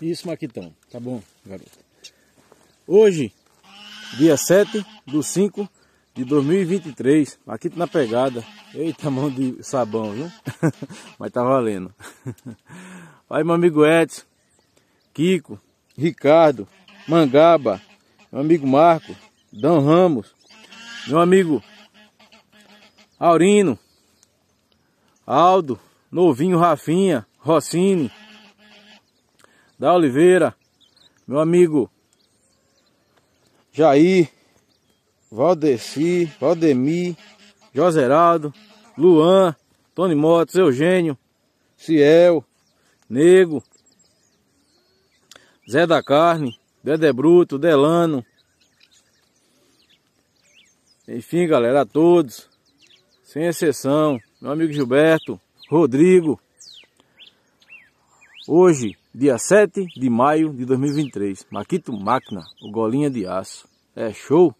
Isso, Maquitão. Tá bom, garoto. Hoje, dia 7 do 5 de 2023. Maquito na pegada. Eita, mão de sabão, viu? Mas tá valendo. Aí, meu amigo Edson, Kiko, Ricardo, Mangaba, meu amigo Marco, Dão Ramos, meu amigo Aurino, Aldo, Novinho Rafinha, Rossini, da Oliveira, meu amigo Jair, Valdeci, Valdemir, Joseraldo, Luan, Tony Motos, Eugênio, Ciel, Nego, Zé da Carne, Dedé Bruto, Delano. Enfim, galera, a todos, sem exceção, meu amigo Gilberto, Rodrigo, Hoje, dia 7 de maio de 2023, Maquito Máquina, o Golinha de Aço. É show!